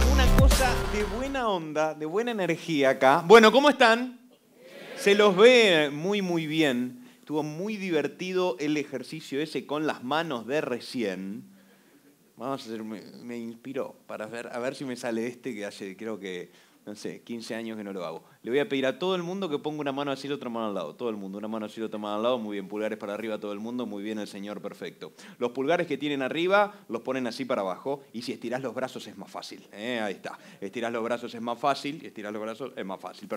como una cosa de buena onda, de buena energía acá. Bueno, ¿cómo están? Se los ve muy, muy bien. Estuvo muy divertido el ejercicio ese con las manos de recién. Vamos a hacer, me, inspiró para ver, a ver si me sale este que hace, creo que no sé, 15 años que no lo hago. Le voy a pedir a todo el mundo que ponga una mano así y otra mano al lado. Todo el mundo, una mano así y otra mano al lado. Muy bien, pulgares para arriba todo el mundo. Muy bien, el Señor, perfecto. Los pulgares que tienen arriba los ponen así para abajo. Y si estirás los brazos es más fácil. Eh, ahí está. Estirás los brazos es más fácil. Estirás los brazos es más fácil.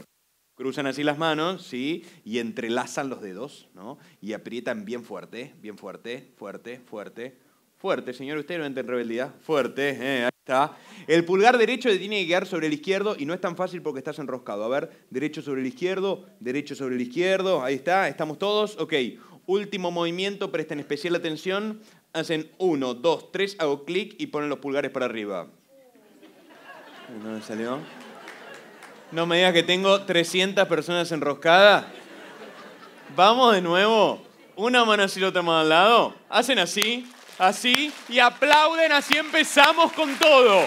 Cruzan así las manos, ¿sí? Y entrelazan los dedos, ¿no? Y aprietan bien fuerte, bien fuerte, fuerte, fuerte, fuerte. Señor, usted no entra en rebeldía. Fuerte, eh. El pulgar derecho tiene que quedar sobre el izquierdo y no es tan fácil porque estás enroscado. A ver, derecho sobre el izquierdo, derecho sobre el izquierdo, ahí está, estamos todos, ok. Último movimiento, presten especial atención, hacen uno, dos, tres, hago clic y ponen los pulgares para arriba. ¿No me salió? No me digas que tengo 300 personas enroscadas. Vamos de nuevo. Una mano así, la otra mano al lado. Hacen así. Así, y aplauden, así empezamos con todo.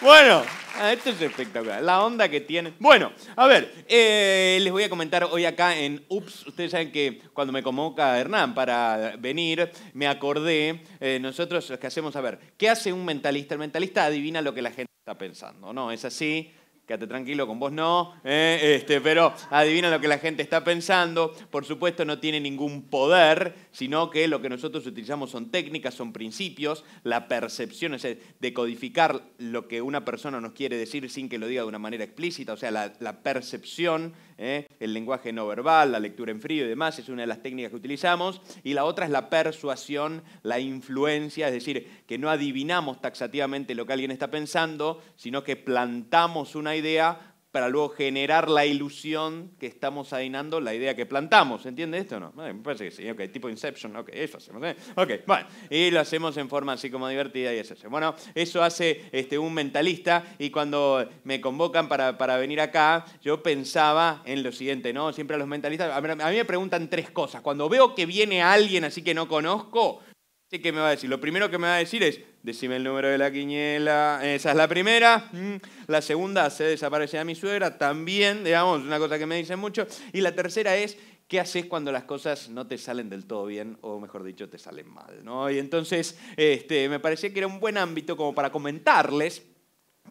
Bueno, ah, esto es espectacular. La onda que tiene. Bueno, a ver, eh, les voy a comentar hoy acá en Ups. Ustedes saben que cuando me convoca Hernán para venir, me acordé, eh, nosotros los que hacemos, a ver, ¿qué hace un mentalista? El mentalista adivina lo que la gente está pensando, ¿no? Es así quédate tranquilo, con vos no, ¿eh? este, pero adivina lo que la gente está pensando, por supuesto no tiene ningún poder, sino que lo que nosotros utilizamos son técnicas, son principios, la percepción, es de decodificar lo que una persona nos quiere decir sin que lo diga de una manera explícita, o sea, la percepción ¿eh? el lenguaje no verbal, la lectura en frío y demás, es una de las técnicas que utilizamos, y la otra es la persuasión, la influencia, es decir, que no adivinamos taxativamente lo que alguien está pensando, sino que plantamos una idea para luego generar la ilusión que estamos adinando, la idea que plantamos. ¿Entiende esto o no? me parece que sí, ok, tipo Inception, ok, eso hacemos. ¿eh? Ok, bueno, y lo hacemos en forma así como divertida y eso. Bueno, eso hace este, un mentalista y cuando me convocan para, para venir acá, yo pensaba en lo siguiente, ¿no? Siempre a los mentalistas, a mí me preguntan tres cosas. Cuando veo que viene alguien así que no conozco, ¿Qué me va a decir? Lo primero que me va a decir es, decime el número de la quiniela, esa es la primera. Mm. La segunda, hace desaparecer a mi suegra, también, digamos, una cosa que me dicen mucho. Y la tercera es, ¿qué haces cuando las cosas no te salen del todo bien o, mejor dicho, te salen mal? ¿no? Y entonces este, me parecía que era un buen ámbito como para comentarles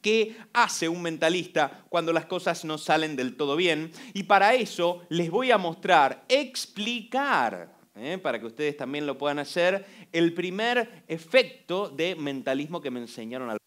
qué hace un mentalista cuando las cosas no salen del todo bien. Y para eso les voy a mostrar, explicar ¿eh? para que ustedes también lo puedan hacer, el primer efecto de mentalismo que me enseñaron a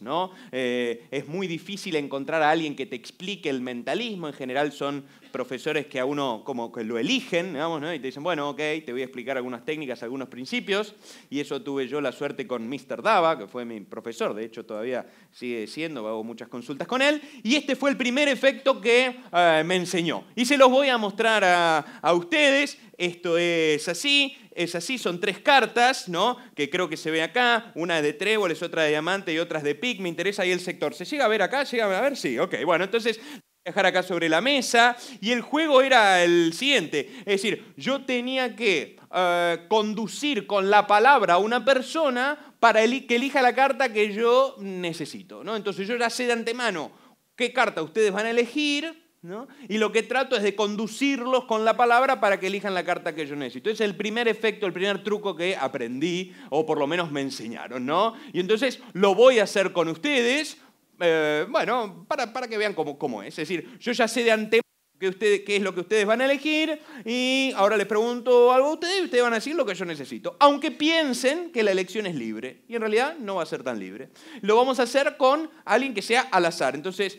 ¿no? Eh, es muy difícil encontrar a alguien que te explique el mentalismo, en general son profesores que a uno como que lo eligen, digamos, ¿no? y te dicen, bueno, ok, te voy a explicar algunas técnicas, algunos principios, y eso tuve yo la suerte con Mr. Dava, que fue mi profesor, de hecho todavía sigue siendo, hago muchas consultas con él, y este fue el primer efecto que eh, me enseñó. Y se los voy a mostrar a, ustedes, esto es así, es así, son tres cartas, ¿no? Que creo que se ve acá, una de tréboles, otra de diamante y otras de pic, me interesa ahí el sector. ¿Se llega a ver acá? ¿Llega a ver? Sí, ok. Bueno, entonces dejar acá sobre la mesa. Y el juego era el siguiente, es decir, yo tenía que eh, conducir con la palabra a una persona para que elija la carta que yo necesito. ¿no? Entonces yo ya sé de antemano qué carta ustedes van a elegir. ¿no? Y lo que trato es de conducirlos con la palabra para que elijan la carta que yo necesito. es el primer efecto, el primer truco que aprendí, o por lo menos me enseñaron, ¿no? Y entonces lo voy a hacer con ustedes, eh, bueno, para, para, que vean cómo, cómo es. Es decir, yo ya sé de antemano qué, qué es lo que ustedes van a elegir y ahora les pregunto algo a ustedes y ustedes van a decir lo que yo necesito. Aunque piensen que la elección es libre y en realidad no va a ser tan libre. Lo vamos a hacer con alguien que sea al azar. Entonces,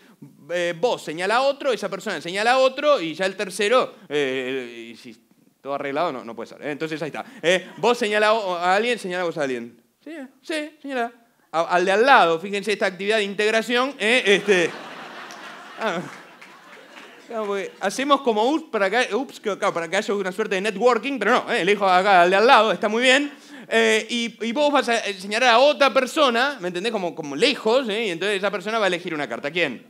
eh, vos señala a otro, esa persona señala a otro y ya el tercero, eh, si todo arreglado, no, no puede ser. Entonces ahí está. vos señala a alguien, señala vos a alguien. Sí, sí, señala al de al lado. Fíjense esta actividad de integración. ¿eh? Este. Ah, hacemos como ups para, que, ups, para que haya una suerte de networking, pero no, ¿eh? elijo acá al de al lado, está muy bien. Eh, y, vos vas a enseñar a otra persona, ¿me entendés? Como, como lejos, ¿eh? y entonces esa persona va a elegir una carta. ¿Quién?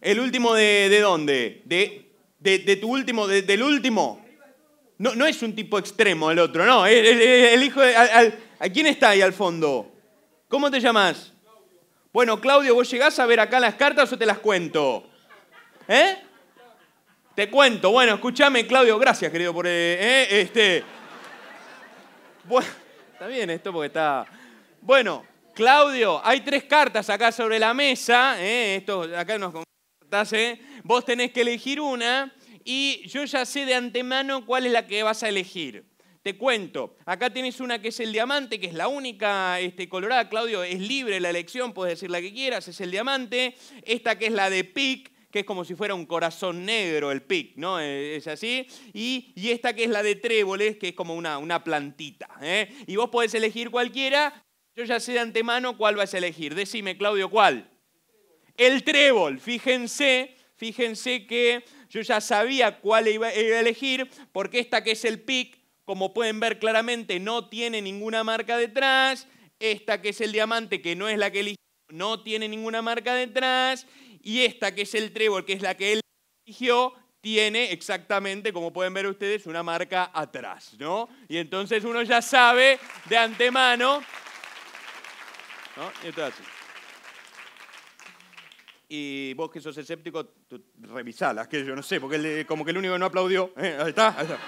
¿El último de, dónde? De, tu último, del último. No, no es un tipo extremo el otro, no. El, hijo ¿A quién está ahí al fondo? ¿Cómo te llamas? Bueno, Claudio, ¿vos llegás a ver acá las cartas o te las cuento? ¿Eh? Te cuento. Bueno, escúchame, Claudio. Gracias, querido, por... Eh, eh, este... está bien esto porque está... Bueno, Claudio, hay tres cartas acá sobre la mesa. Eh, esto, acá nos cartas, Vos tenés que elegir una y yo ya sé de antemano cuál es la que vas a elegir. Te cuento, acá tienes una que es el diamante, que es la única este, colorada, Claudio, es libre la elección, puedes decir la que quieras, es el diamante. Esta que es la de pic, que es como si fuera un corazón negro el pic, ¿no? Eh, es así. Y, esta que es la de tréboles, que es como una, una plantita. ¿eh? Y vos podés elegir cualquiera. Yo ya sé de antemano cuál vas a elegir. Decime, Claudio, ¿cuál? El trébol. Fíjense, fíjense que yo ya sabía cuál iba a elegir, porque esta que es el pic como pueden ver claramente, no tiene ninguna marca detrás. Esta que es el diamante, que no es la que eligió, no tiene ninguna marca detrás. Y esta que es el trébol, que es la que él eligió, tiene exactamente, como pueden ver ustedes, una marca atrás, ¿no? Y entonces uno ya sabe de antemano. Y vos que sos escéptico, revisala, revisalas, que yo no sé, porque eh, como que el único que no aplaudió. ¿eh? Ahí está, ahí está.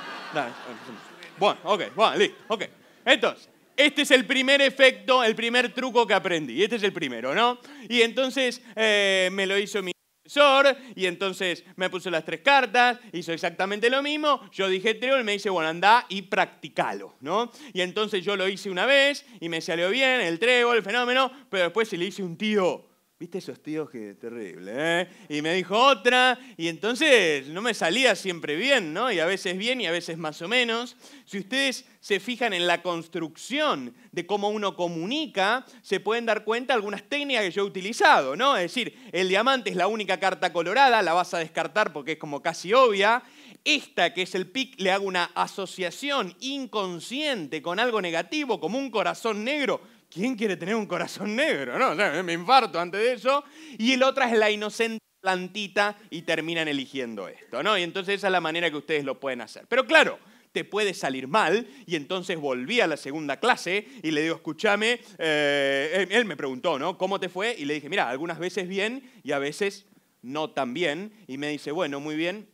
Bueno, ok, bueno, listo, ok. Entonces, este es el primer efecto, el primer truco que aprendí. Este es el primero, ¿no? Y entonces eh, me lo hizo mi profesor y entonces me puso las tres cartas, hizo exactamente lo mismo. Yo dije trébol, me dice, bueno, anda y practicalo, ¿no? Y entonces yo lo hice una vez y me salió bien el trébol, el fenómeno, pero después se le hice un tío ¿Viste esos tíos que terrible? ¿eh? Y me dijo otra, y entonces no me salía siempre bien, ¿no? Y a veces bien y a veces más o menos. Si ustedes se fijan en la construcción de cómo uno comunica, se pueden dar cuenta algunas técnicas que yo he utilizado, ¿no? Es decir, el diamante es la única carta colorada, la vas a descartar porque es como casi obvia. Esta, que es el pic, le hago una asociación inconsciente con algo negativo, como un corazón negro ¿Quién quiere tener un corazón negro? No, me infarto antes de eso. Y el otro es la inocente plantita y terminan eligiendo esto, ¿no? Y entonces esa es la manera que ustedes lo pueden hacer. Pero claro, te puede salir mal. Y entonces volví a la segunda clase y le digo, escúchame, eh, él me preguntó, ¿no? ¿Cómo te fue? Y le dije, mira, algunas veces bien y a veces no tan bien. Y me dice, bueno, muy bien.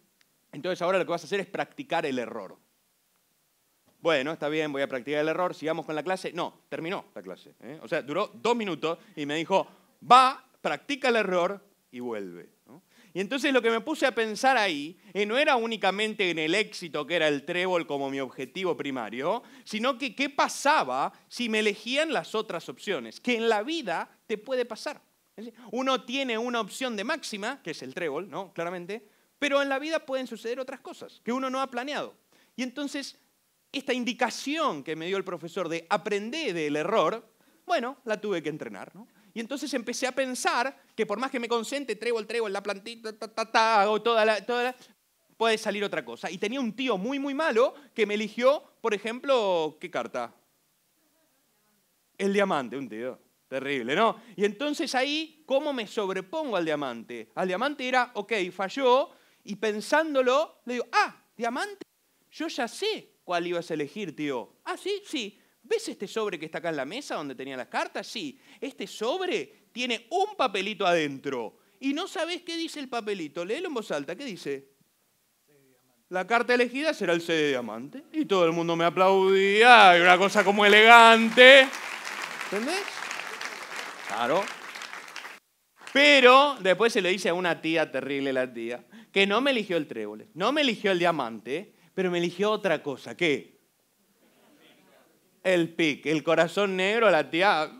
Entonces ahora lo que vas a hacer es practicar el error. Bueno, está bien, voy a practicar el error, sigamos con la clase. No, terminó la clase. ¿eh? O sea, duró dos minutos y me dijo, va, practica el error y vuelve. Y entonces lo que me puse a pensar ahí eh, no era únicamente en el éxito que era el trébol como mi objetivo primario, sino que qué pasaba si me elegían las otras opciones, que en la vida te puede pasar. Uno tiene una opción de máxima, que es el trébol, ¿no? Claramente, pero en la vida pueden suceder otras cosas que uno no ha planeado. Y entonces esta indicación que me dio el profesor de aprender del error, bueno, la tuve que entrenar. Y entonces empecé a pensar que por más que me consente, el trevo en la plantita, ta, toda toda la, puede salir otra cosa. Y tenía un tío muy, muy malo que me eligió, por ejemplo, ¿qué carta? El diamante, un tío. Terrible, ¿no? Y entonces ahí, ¿cómo me sobrepongo al diamante? Al diamante era, ok, falló, y pensándolo, le digo, ah, diamante, yo ya sé ¿Cuál ibas a elegir, tío? Ah, sí, sí. ¿Ves este sobre que está acá en la mesa donde tenía las cartas? Sí. Este sobre tiene un papelito adentro. Y no sabes qué dice el papelito. Léelo en voz alta. ¿Qué dice? La carta elegida será el C de diamante. Y todo el mundo me aplaudía. Y una cosa como elegante. ¿Entendés? Claro. Pero después se le dice a una tía, terrible la tía, que no me eligió el trébol, no me eligió el diamante, pero me eligió otra cosa, ¿qué? El pic, el corazón negro, la tía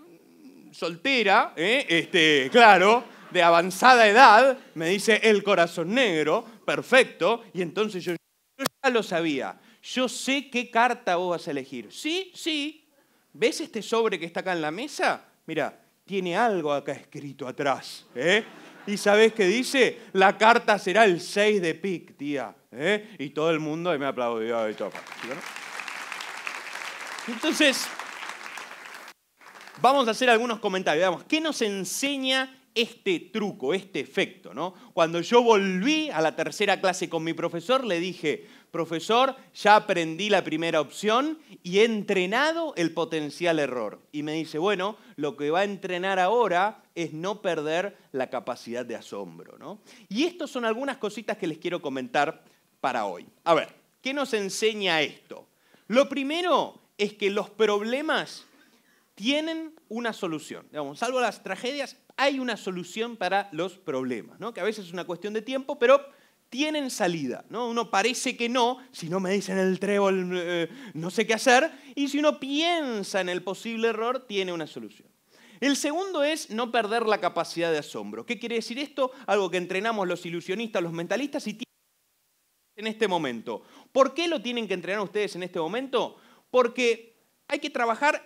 soltera, ¿eh? este, claro, de avanzada edad, me dice el corazón negro, perfecto, y entonces yo, yo ya lo sabía. Yo sé qué carta vos vas a elegir. Sí, sí. ¿Ves este sobre que está acá en la mesa? Mira, tiene algo acá escrito atrás. ¿eh? ¿Y sabes qué dice? La carta será el 6 de PIC, tía. ¿eh? Y todo el mundo me aplaudió y todo. Entonces, vamos a hacer algunos comentarios. Vamos, ¿qué nos enseña este truco, este efecto? ¿no? Cuando yo volví a la tercera clase con mi profesor, le dije, profesor, ya aprendí la primera opción y he entrenado el potencial error. Y me dice, bueno, lo que va a entrenar ahora es no perder la capacidad de asombro. Y estas son algunas cositas que les quiero comentar para hoy. A ver, ¿qué nos enseña esto? Lo primero es que los problemas tienen una solución. salvo las tragedias, hay una solución para los problemas, ¿no? que a veces es una cuestión de tiempo, pero tienen salida. ¿no? Uno parece que no, si no me dicen el trébol eh, no sé qué hacer, y si uno piensa en el posible error, tiene una solución. El segundo es no perder la capacidad de asombro. ¿Qué quiere decir esto? Algo que entrenamos los ilusionistas, los mentalistas y en este momento. ¿Por qué lo tienen que entrenar ustedes en este momento? Porque hay que trabajar,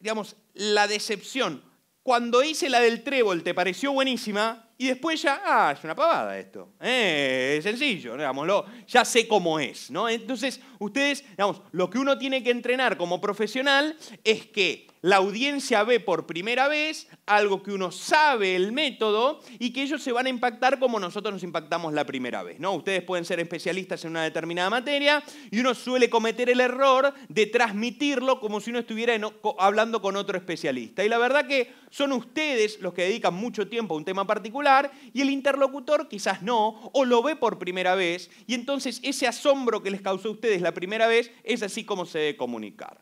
digamos, la decepción. Cuando hice la del trébol, te pareció buenísima, y después ya, ah, es una pavada esto. Eh, es sencillo, digámoslo, ya sé cómo es, ¿no? Entonces, ustedes, digamos, lo que uno tiene que entrenar como profesional es que la audiencia ve por primera vez algo que uno sabe el método y que ellos se van a impactar como nosotros nos impactamos la primera vez. ¿no? Ustedes pueden ser especialistas en una determinada materia y uno suele cometer el error de transmitirlo como si uno estuviera hablando con otro especialista. Y la verdad que son ustedes los que dedican mucho tiempo a un tema particular y el interlocutor quizás no o lo ve por primera vez y entonces ese asombro que les causó a ustedes la primera vez es así como se debe comunicar.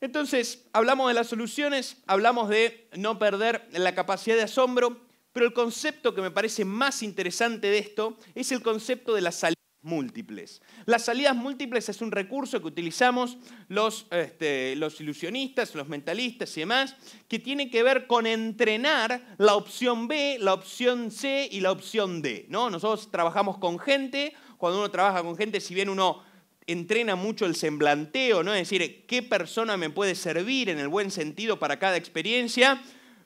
Entonces, hablamos de las soluciones, hablamos de no perder la capacidad de asombro, pero el concepto que me parece más interesante de esto es el concepto de las salidas múltiples. Las salidas múltiples es un recurso que utilizamos los, este, ilusionistas, los mentalistas y demás, que tiene que ver con entrenar la opción B, la opción C y la opción D. Nosotros trabajamos con gente, cuando uno trabaja con gente, si bien uno entrena mucho el semblanteo, ¿no? Es decir, qué persona me puede servir en el buen sentido para cada experiencia,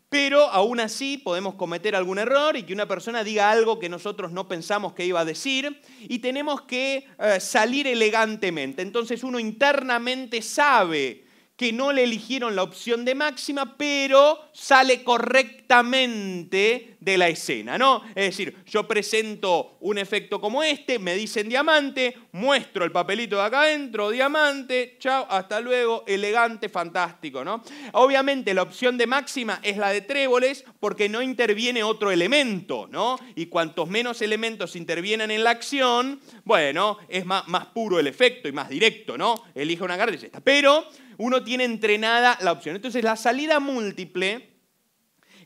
pero aún así podemos cometer algún error y que una persona diga algo que nosotros no pensamos que iba a decir y tenemos que eh, salir elegantemente. Entonces uno internamente sabe que no le eligieron la opción de máxima, pero sale correctamente de la escena, ¿no? Es decir, yo presento un efecto como este, me dicen diamante, muestro el papelito de acá adentro, diamante, chao, hasta luego, elegante, fantástico, ¿no? Obviamente la opción de máxima es la de tréboles porque no interviene otro elemento, ¿no? Y cuantos menos elementos intervienen en la acción, bueno, es más, puro el efecto y más directo, ¿no? Elige una carta y ya Pero uno tiene entrenada la opción. Entonces, la salida múltiple,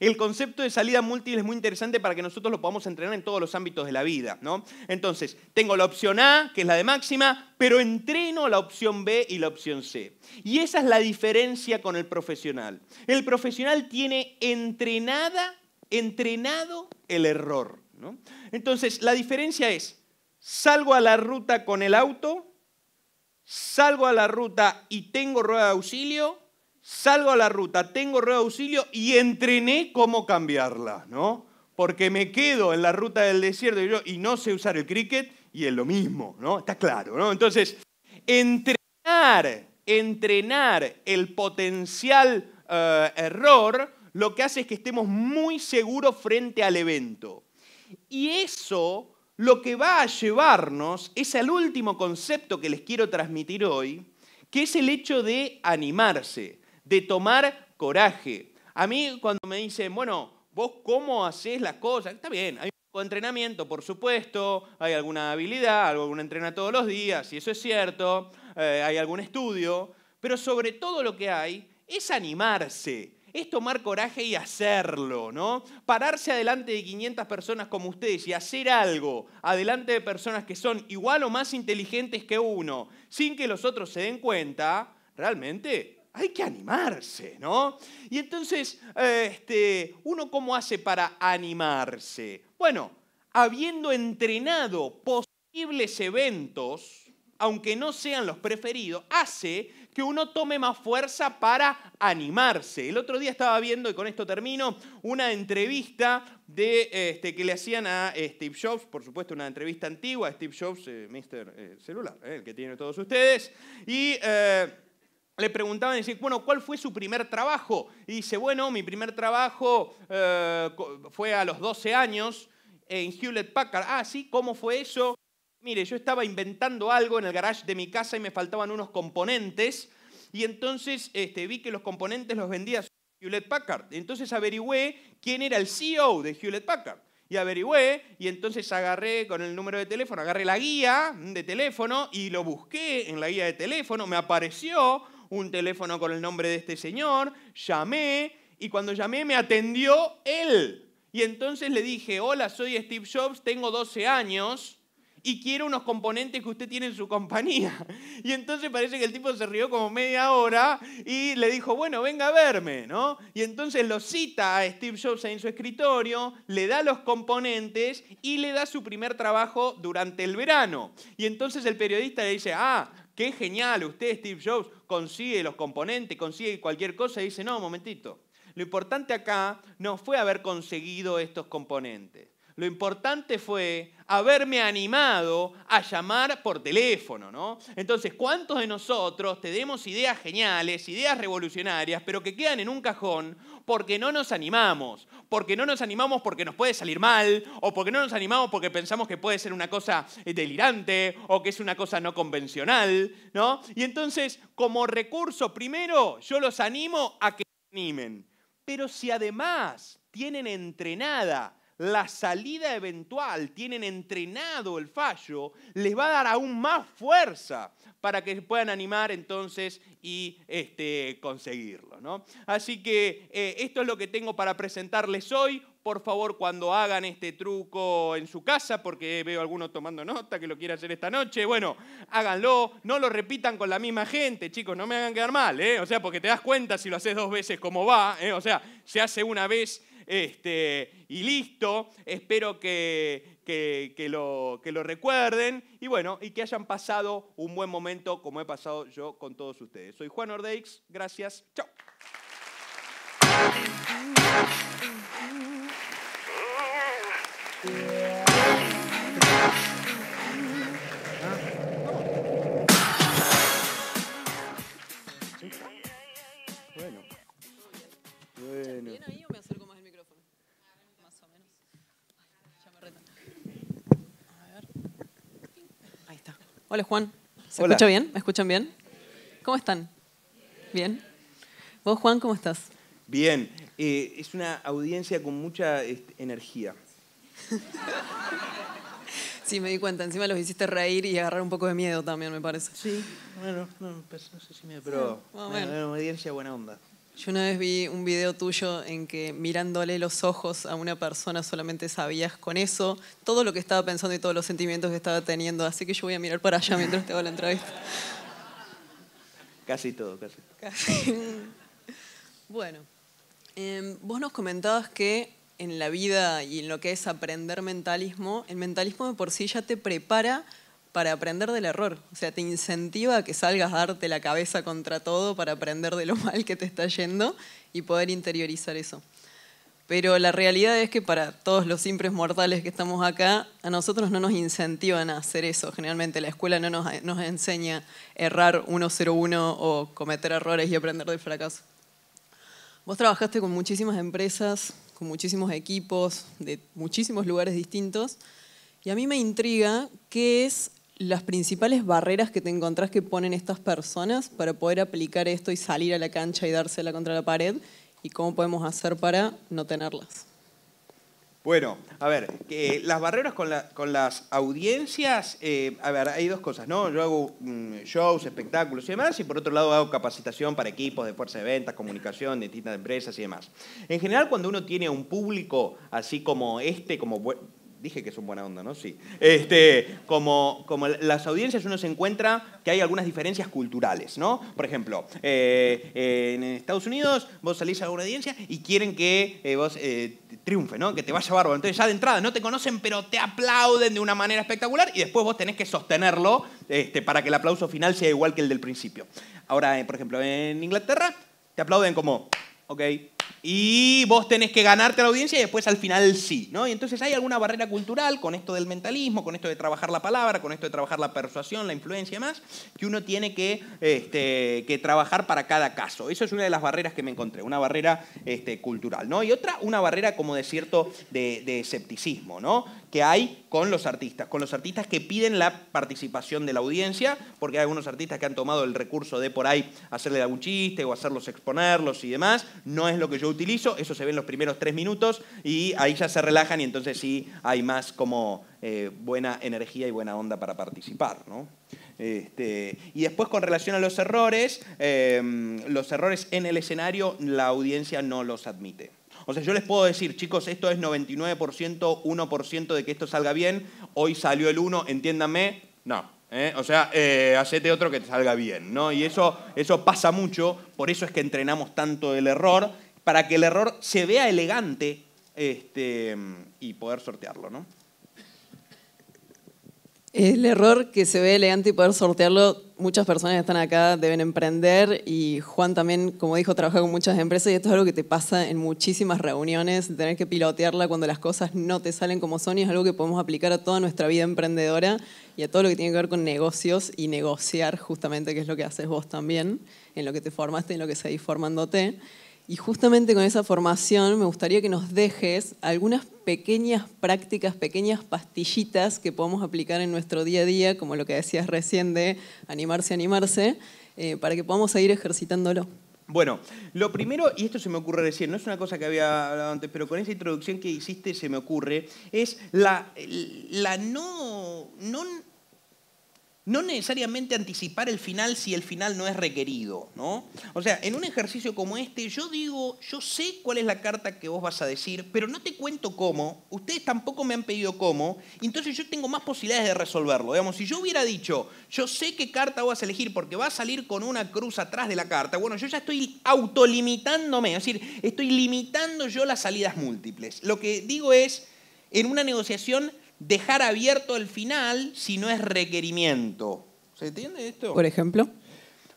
el concepto de salida múltiple es muy interesante para que nosotros lo podamos entrenar en todos los ámbitos de la vida. ¿no? Entonces, tengo la opción A, que es la de máxima, pero entreno la opción B y la opción C. Y esa es la diferencia con el profesional. El profesional tiene entrenada, entrenado el error. Entonces, la diferencia es, salgo a la ruta con el auto salgo a la ruta y tengo rueda de auxilio, salgo a la ruta, tengo rueda de auxilio y entrené cómo cambiarla, ¿no? Porque me quedo en la ruta del desierto y, no sé usar el cricket y es lo mismo, ¿no? Está claro, ¿no? Entonces, entrenar, entrenar el potencial eh, error lo que hace es que estemos muy seguros frente al evento. Y eso lo que va a llevarnos es al último concepto que les quiero transmitir hoy, que es el hecho de animarse, de tomar coraje. A mí cuando me dicen, bueno, vos cómo haces las cosas, está bien, hay un poco de entrenamiento, por supuesto, hay alguna habilidad, algo uno entrena todos los días, y eso es cierto, eh, hay algún estudio, pero sobre todo lo que hay es animarse, es tomar coraje y hacerlo, ¿no? Pararse adelante de 500 personas como ustedes y hacer algo adelante de personas que son igual o más inteligentes que uno, sin que los otros se den cuenta, realmente hay que animarse, ¿no? Y entonces, eh, este, ¿uno cómo hace para animarse? Bueno, habiendo entrenado posibles eventos, aunque no sean los preferidos, hace que uno tome más fuerza para animarse. El otro día estaba viendo, y con esto termino, una entrevista de, este, que le hacían a eh, Steve Jobs, por supuesto una entrevista antigua, Steve Jobs, eh, Mr. Eh, celular, el que tiene todos ustedes, y le preguntaban, decir, bueno, ¿cuál fue su primer trabajo? Y dice, bueno, mi primer trabajo fue a los 12 años en Hewlett Packard. Ah, sí, ¿cómo fue eso? mire, yo estaba inventando algo en el garage de mi casa y me faltaban unos componentes, y entonces este, vi que los componentes los vendía Hewlett Packard. Entonces averigüé quién era el CEO de Hewlett Packard. Y averigüé, y entonces agarré con el número de teléfono, agarré la guía de teléfono y lo busqué en la guía de teléfono, me apareció un teléfono con el nombre de este señor, llamé y cuando llamé me atendió él. Y entonces le dije, hola, soy Steve Jobs, tengo 12 años, y quiere unos componentes que usted tiene en su compañía. Y entonces parece que el tipo se rió como media hora y le dijo, bueno, venga a verme, ¿no? Y entonces lo cita a Steve Jobs en su escritorio, le da los componentes y le da su primer trabajo durante el verano. Y entonces el periodista le dice, ah, qué genial, usted Steve Jobs consigue los componentes, consigue cualquier cosa y dice, no, un momentito. Lo importante acá no fue haber conseguido estos componentes. Lo importante fue haberme animado a llamar por teléfono, ¿no? Entonces, ¿cuántos de nosotros tenemos ideas geniales, ideas revolucionarias, pero que quedan en un cajón porque no nos animamos? Porque no nos animamos porque nos puede salir mal, o porque no nos animamos porque pensamos que puede ser una cosa eh, delirante, o que es una cosa no convencional, ¿no? Y entonces, como recurso, primero, yo los animo a que se animen. Pero si además tienen entrenada la salida eventual, tienen entrenado el fallo, les va a dar aún más fuerza para que puedan animar entonces y este, conseguirlo. Así que eh, esto es lo que tengo para presentarles hoy. Por favor, cuando hagan este truco en su casa, porque veo algunos tomando nota que lo quiere hacer esta noche, bueno, háganlo, no lo repitan con la misma gente, chicos, no me hagan quedar mal, ¿eh? O sea, porque te das cuenta si lo haces dos veces como va, ¿eh? O sea, se hace una vez este, y listo. Espero que, lo, lo recuerden y bueno, y que hayan pasado un buen momento como he pasado yo con todos ustedes. Soy Juan Ordeix, gracias, chao. Hola Juan, ¿se escucha bien? ¿Me escuchan bien? ¿Cómo están? ¿Bien? ¿Vos Juan, cómo estás? Bien, eh, es una audiencia con mucha este, energía. sí, me di cuenta, encima los hiciste reír y agarrar un poco de miedo también, me parece. Sí, bueno, no, pues, sé si miedo, pero bueno, una audiencia buena onda. Yo una vez vi un video tuyo en que mirándole los ojos a una persona solamente sabías con eso todo lo que estaba pensando y todos los sentimientos que estaba teniendo. Así que yo voy a mirar para allá mientras te hago la entrevista. Casi todo, casi. casi. Bueno, em, vos nos comentabas que en la vida y en lo que es aprender mentalismo, el mentalismo de por sí ya te prepara para aprender del error. O sea, te incentiva a que salgas a darte la cabeza contra todo para aprender de lo mal que te está yendo y poder interiorizar eso. Pero la realidad es que para todos los simples mortales que estamos acá, a nosotros no nos incentivan a hacer eso. Generalmente la escuela no nos, nos enseña errar 101 o cometer errores y aprender del fracaso. Vos trabajaste con muchísimas empresas, con muchísimos equipos, de muchísimos lugares distintos, y a mí me intriga qué es las principales barreras que te encontrás que ponen estas personas para poder aplicar esto y salir a la cancha y dársela contra la pared y cómo podemos hacer para no tenerlas? Bueno, a ver, las barreras con, las audiencias, eh, a ver, hay dos cosas, ¿no? Yo hago mm, shows, espectáculos y demás, y por otro lado hago capacitación para equipos de fuerza de ventas, comunicación, de distintas empresas y demás. En general, cuando uno tiene un público así como este, como Dije que es un buena onda, ¿no? Sí. Este, como, como las audiencias uno se encuentra que hay algunas diferencias culturales, ¿no? Por ejemplo, eh, eh, en Estados Unidos vos salís a una audiencia y quieren que eh, vos triunfe, ¿no? Que te vaya bárbaro. Entonces ya de entrada no te conocen, pero te aplauden de una manera espectacular y después vos tenés que sostenerlo este, para que el aplauso final sea igual que el del principio. Ahora, por ejemplo, en Inglaterra te aplauden como, ok, y vos tenés que ganarte la audiencia y después al final sí, ¿no? Y entonces hay alguna barrera cultural con esto del mentalismo, con esto de trabajar la palabra, con esto de trabajar la persuasión, la influencia y demás, que uno tiene que, este, trabajar para cada caso. Eso es una de las barreras que me encontré, una barrera este, cultural, ¿no? Y otra, una barrera como de cierto de, de escepticismo, ¿no? que hay con los artistas, con los artistas que piden la participación de la audiencia, porque hay algunos artistas que han tomado el recurso de por ahí hacerle algún chiste o hacerlos exponerlos y demás. No es lo que yo utilizo, eso se ve en los primeros tres minutos y ahí ya se relajan y entonces sí hay más como eh, buena energía y buena onda para participar. Este, y después con relación a los errores, em, los errores en el escenario, la audiencia no los admite. O sea, yo les puedo decir, chicos, esto es 99%, 1% de que esto salga bien, hoy salió el 1, entiéndanme, no. ¿eh? O sea, eh, hacete otro que te salga bien, ¿no? Y eso, eso pasa mucho, por eso es que entrenamos tanto el error, para que el error se vea elegante este, y poder sortearlo, ¿no? El error que se ve elegante y poder sortearlo, muchas personas que están acá deben emprender y Juan también, como dijo, trabaja con muchas empresas y esto es algo que te pasa en muchísimas reuniones, tener que pilotearla cuando las cosas no te salen como son y es algo que podemos aplicar a toda nuestra vida emprendedora y a todo lo que tiene que ver con negocios y negociar justamente, que es lo que haces vos también, en lo que te formaste, y en lo que seguís formándote. Y justamente con esa formación me gustaría que nos dejes algunas pequeñas prácticas, pequeñas pastillitas que podamos aplicar en nuestro día a día, como lo que decías recién de animarse, animarse, eh, para que podamos seguir ejercitándolo. Bueno, lo primero, y esto se me ocurre recién, no es una cosa que había hablado antes, pero con esa introducción que hiciste se me ocurre, es la, la no, no no necesariamente anticipar el final si el final no es requerido, ¿no? O sea, en un ejercicio como este, yo digo, yo sé cuál es la carta que vos vas a decir, pero no te cuento cómo, ustedes tampoco me han pedido cómo, entonces yo tengo más posibilidades de resolverlo. Digamos, si yo hubiera dicho, yo sé qué carta vas a elegir porque va a salir con una cruz atrás de la carta, bueno, yo ya estoy autolimitándome, es decir, estoy limitando yo las salidas múltiples. Lo que digo es, en una negociación dejar abierto el final si no es requerimiento. ¿Se entiende esto? Por ejemplo.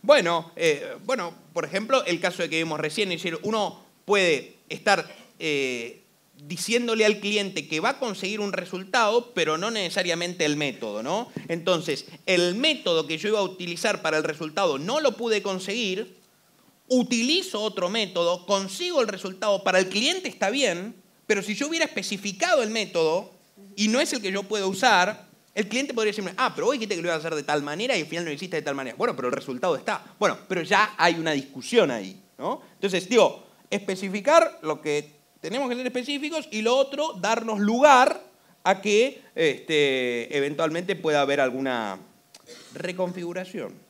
Bueno, eh, bueno, por ejemplo, el caso de que vimos recién, uno puede estar eh, diciéndole al cliente que va a conseguir un resultado, pero no necesariamente el método, ¿no? Entonces, el método que yo iba a utilizar para el resultado no lo pude conseguir, utilizo otro método, consigo el resultado, para el cliente está bien, pero si yo hubiera especificado el método, y no es el que yo puedo usar, el cliente podría decirme, ah, pero vos dijiste que lo ibas a hacer de tal manera y al final no lo hiciste de tal manera. Bueno, pero el resultado está. Bueno, pero ya hay una discusión ahí, ¿no? Entonces, digo, especificar lo que tenemos que ser específicos y lo otro, darnos lugar a que este, eventualmente pueda haber alguna reconfiguración.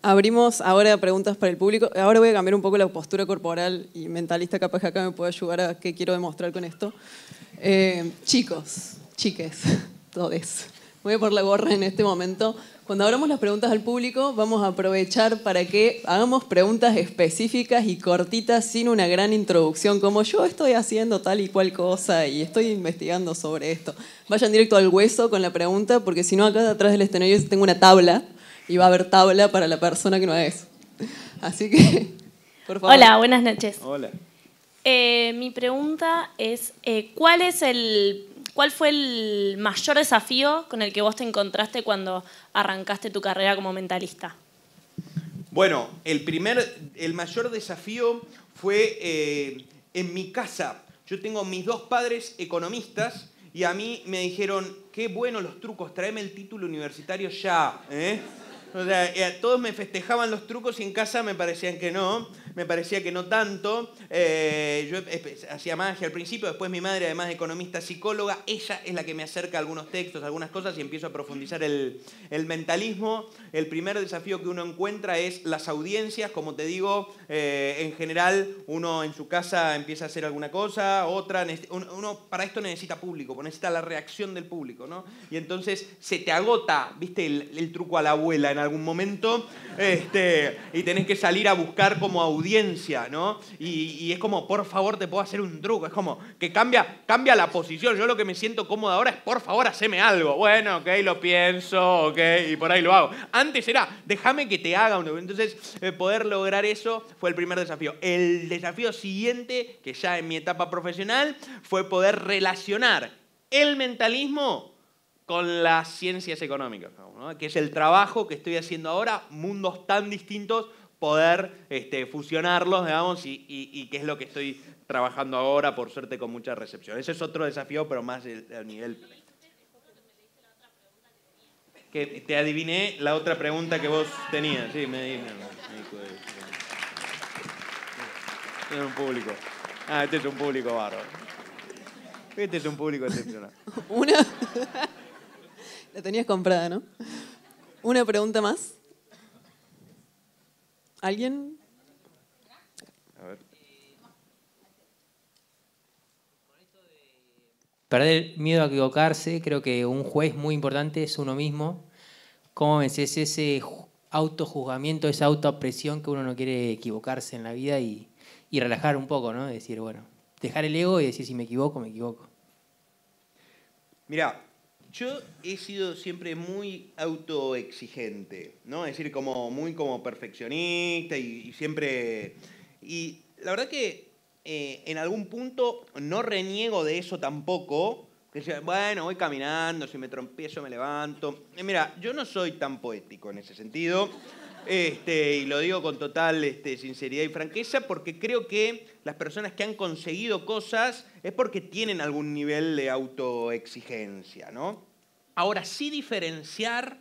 Abrimos ahora preguntas para el público. Ahora voy a cambiar un poco la postura corporal y mentalista, capaz que acá me puede ayudar a qué quiero demostrar con esto. Eh, chicos, chiques, todes. Voy a por la gorra en este momento. Cuando abramos las preguntas al público, vamos a aprovechar para que hagamos preguntas específicas y cortitas sin una gran introducción, como yo estoy haciendo tal y cual cosa y estoy investigando sobre esto. Vayan directo al hueso con la pregunta, porque si no, acá atrás del escenario tengo una tabla y va a haber tabla para la persona que no es. Así que, por favor. Hola, buenas noches. Hola. Eh, mi pregunta es, eh, ¿cuál, es el, ¿cuál fue el mayor desafío con el que vos te encontraste cuando arrancaste tu carrera como mentalista? Bueno, el, primer, el mayor desafío fue eh, en mi casa. Yo tengo mis dos padres economistas y a mí me dijeron, qué bueno los trucos, tráeme el título universitario ya. ¿eh? O sea, eh, todos me festejaban los trucos y en casa me parecían que no, me parecía que no tanto. Eh, yo hacía magia al principio, después mi madre, además de economista psicóloga, ella es la que me acerca a algunos textos, a algunas cosas y empiezo a profundizar el, mentalismo. El primer desafío que uno encuentra es las audiencias, como te digo, eh, en general uno en su casa empieza a hacer alguna cosa, otra, uno para esto necesita público, necesita la reacción del público, ¿no? Y entonces se te agota, viste, el, el truco a la abuela en algún momento, este, y tenés que salir a buscar como audiencia, ¿no? Y, es como, por favor, te puedo hacer un truco. Es como que cambia, cambia la posición. Yo lo que me siento cómodo ahora es, por favor, haceme algo. Bueno, ok, lo pienso, ok, y por ahí lo hago. Antes era, déjame que te haga uno. Entonces, eh, poder lograr eso fue el primer desafío. El desafío siguiente, que ya en mi etapa profesional, fue poder relacionar el mentalismo con las ciencias económicas, que es el trabajo que estoy haciendo ahora, mundos tan distintos, poder este, fusionarlos, digamos, y, que qué es lo que estoy trabajando ahora, por suerte, con mucha recepción. Ese es otro desafío, pero más a nivel... Que te adiviné la otra pregunta que vos tenías. Sí, me adiviné. Este es un público. Ah, este es un público bárbaro. Este es un público excepcional. Una... La tenías comprada, ¿no? Una pregunta más. ¿Alguien? A ver. Perder miedo a equivocarse, creo que un juez muy importante es uno mismo. ¿Cómo vences ese autojuzgamiento, esa autoapresión que uno no quiere equivocarse en la vida y, y relajar un poco, ¿no? Decir, bueno, dejar el ego y decir si me equivoco, me equivoco. Mira, yo he sido siempre muy autoexigente, ¿no? Es decir, como muy como perfeccionista y, siempre... Y la verdad que eh, en algún punto no reniego de eso tampoco. Que bueno, voy caminando, si me trompiezo me levanto. Eh, mira, yo no soy tan poético en ese sentido. Este, y lo digo con total este, sinceridad y franqueza, porque creo que las personas que han conseguido cosas es porque tienen algún nivel de autoexigencia, ¿no? Ahora, sí diferenciar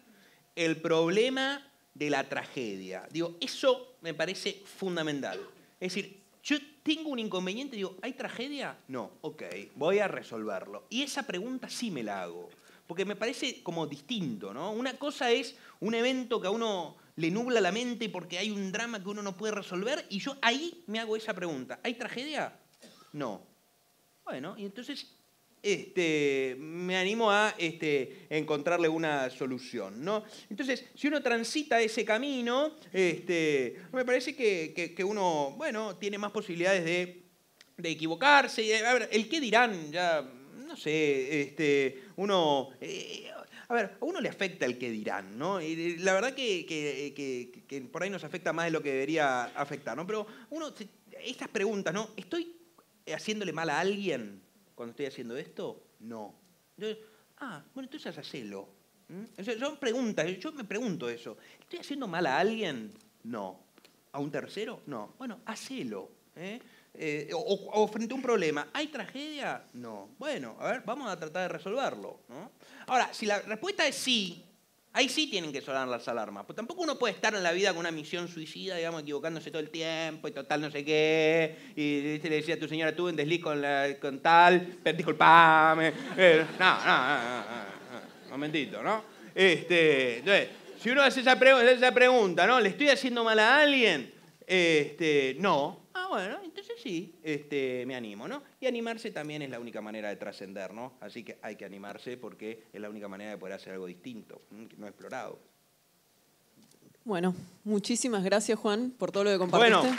el problema de la tragedia. Digo, eso me parece fundamental. Es decir, yo tengo un inconveniente, digo, ¿hay tragedia? No, ok, voy a resolverlo. Y esa pregunta sí me la hago, porque me parece como distinto, ¿no? Una cosa es un evento que a uno le nubla la mente porque hay un drama que uno no puede resolver y yo ahí me hago esa pregunta. ¿Hay tragedia? No. Bueno, y entonces este, me animo a este, encontrarle una solución. ¿no? Entonces, si uno transita ese camino, este, me parece que, uno bueno, tiene más posibilidades de, equivocarse. a ver, el qué dirán, ya, no sé, este, uno... Eh, a ver, a uno le afecta el que dirán, ¿no? Y la verdad eh, que, por ahí nos afecta más de lo que debería afectar, ¿no? Pero uno, estas preguntas, ¿no? ¿Estoy haciéndole mal a alguien cuando estoy haciendo esto? No. ah, bueno, entonces hacelo. Son preguntas, yo me pregunto eso. ¿Estoy haciendo mal a alguien? No. ¿A un tercero? No. Bueno, hacelo. ¿eh? Eh, o, frente a un problema, ¿hay tragedia? No. Bueno, a ver, vamos a tratar de resolverlo. Ahora, si la respuesta es sí, ahí sí tienen que sonar las alarmas. Pues tampoco uno puede estar en la vida con una misión suicida, digamos, equivocándose todo el tiempo y total no sé qué. Y le decía a tu señora, tú en desliz con, la, con tal, pero disculpame. Eh, no, no, no, no, momentito, ¿no? Este, entonces, si uno hace esa, esa pregunta, ¿no? ¿Le estoy haciendo mal a alguien? Este, no. Ah, bueno, sí, este, me animo, ¿no? Y animarse también es la única manera de trascender, ¿no? Así que hay que animarse porque es la única manera de poder hacer algo distinto, no explorado. Bueno, muchísimas gracias, Juan, por todo lo que compartiste.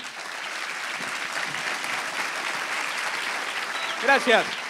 Gracias.